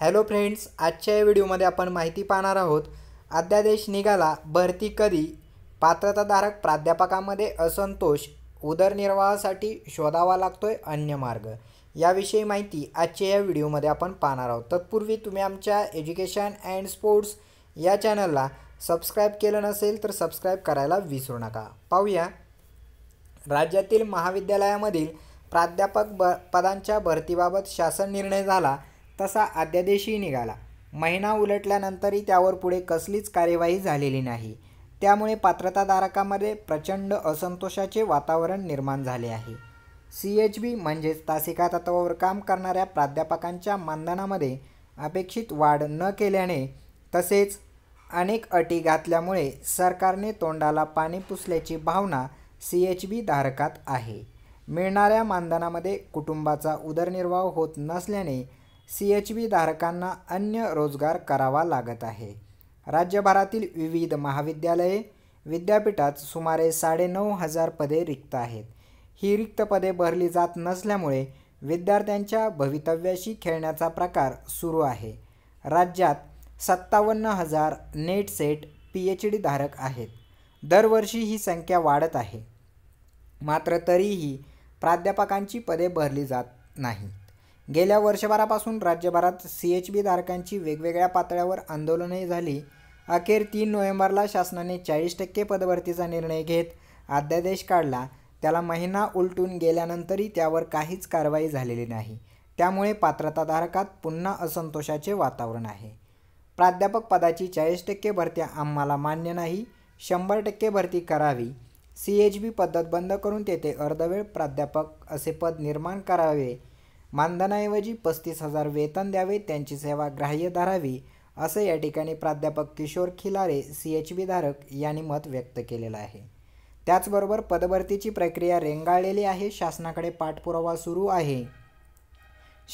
hello friends आजच्या या व्हिडिओमध्ये आपण माहिती पाहणार आहोत अध्यादेश निघाला भरती कधी पात्रताधारक प्राध्यापकामध्ये असंतोष उदरनिर्वाहासाठी शोधावा लागतोय अन्य मार्ग याविषयी माहिती आजच्या या व्हिडिओमध्ये आपण पाहणार आहोत तत्पूर्वी तुम्ही आमच्या एज्युकेशन अँड स्पोर्ट्स या चॅनलला सबस्क्राईब केलं नसेल तर सबस्क्राईब करायला विसरू नका पाहूया राज्यातील महाविद्यालयामधील प्राध्यापक ब पदांच्या भरतीबाबत शासन निर्णय झाला तसा अध्यादेशही निघाला महिना उलटल्यानंतरही त्यावर पुढे कसलीच कार्यवाही झालेली नाही त्यामुळे पात्रताधारकामध्ये प्रचंड असंतोषाचे वातावरण निर्माण झाले आहे सी एच बी म्हणजेच तासिका तत्वावर काम करणाऱ्या प्राध्यापकांच्या मानधनामध्ये अपेक्षित वाढ न केल्याने तसेच अनेक अटी घातल्यामुळे सरकारने तोंडाला पाणी पुसल्याची भावना सी एच बी धारकात आहे मिळणाऱ्या मानधनामध्ये कुटुंबाचा उदरनिर्वाह होत नसल्याने सी एच बी धारकांना अन्य रोजगार करावा लागत आहे राज्यभरातील विविध महाविद्यालये विद्यापीठात सुमारे साडेनऊ हजार पदे रिक्त आहेत ही रिक्त पदे भरली जात नसल्यामुळे विद्यार्थ्यांच्या भवितव्याशी खेळण्याचा प्रकार सुरू आहे राज्यात सत्तावन्न हजार NET SET P H D धारक आहेत दरवर्षी ही संख्या वाढत आहे मात्र तरीही प्राध्यापकांची पदे भरली जात नाही गेल्या वर्षभरापासून राज्यभरात सी एच बी धारकांची वेगवेगळ्या पातळ्यावर आंदोलने झाली अखेर तीन नोव्हेंबरला शासनाने चाळीस टक्के पदभरतीचा निर्णय घेत अध्यादेश काढला त्याला महिना उलटून गेल्यानंतरही त्यावर काहीच कारवाई झालेली नाही त्यामुळे पात्रताधारकात पुन्हा असंतोषाचे वातावरण आहे प्राध्यापक पदाची चाळीस टक्के भरती आम्हाला मान्य नाही शंभर टक्के भरती करावी सी एच बी पद्धत बंद करून तेथे अर्धवेळ प्राध्यापक असे पद निर्माण करावे मानधनाऐवजी पस्तीस हजार वेतन द्यावे त्यांची सेवा ग्राह्य धरावी असं या ठिकाणी प्राध्यापक Kishor Khilare C H B धारक यांनी मत व्यक्त केलेलं आहे त्याचबरोबर पदभरतीची प्रक्रिया रेंगाळलेली आहे शासनाकडे पाठपुरावा सुरू आहे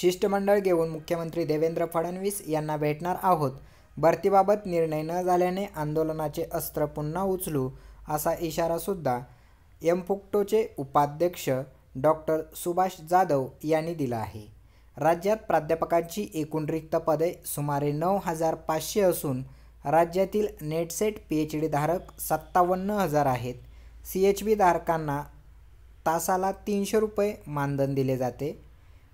शिष्टमंडळ घेऊन मुख्यमंत्री देवेंद्र फडणवीस यांना भेटणार आहोत भरतीबाबत निर्णय न झाल्याने आंदोलनाचे अस्त्र पुन्हा उचलू असा इशारासुद्धा एमफुक्टोचे उपाध्यक्ष डॉक्टर सुभाष जाधव यांनी दिला आहे राज्यात प्राध्यापकांची एकूण रिक्त पदे सुमारे नऊ हजार पाचशे असून राज्यातील नेटसेट पी एच डी धारक सत्तावन्न हजार आहेत सी एच बी धारकांना तासाला तीनशे रुपये मानधन दिले जाते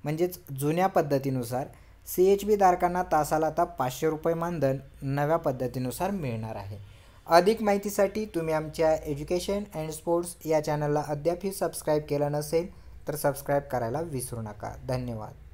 म्हणजेच जुन्या पद्धतीनुसार सी एच बी धारकांना तासाला आता पाचशे रुपये मानधन नव्या पद्धतीनुसार मिळणार आहे अधिक माहितीसाठी तुम्ही आमच्या एज्युकेशन अँड स्पोर्ट्स या चॅनलला अद्यापही सबस्क्राईब केलं नसेल तर सबस्क्राईब करायला विसरू नका धन्यवाद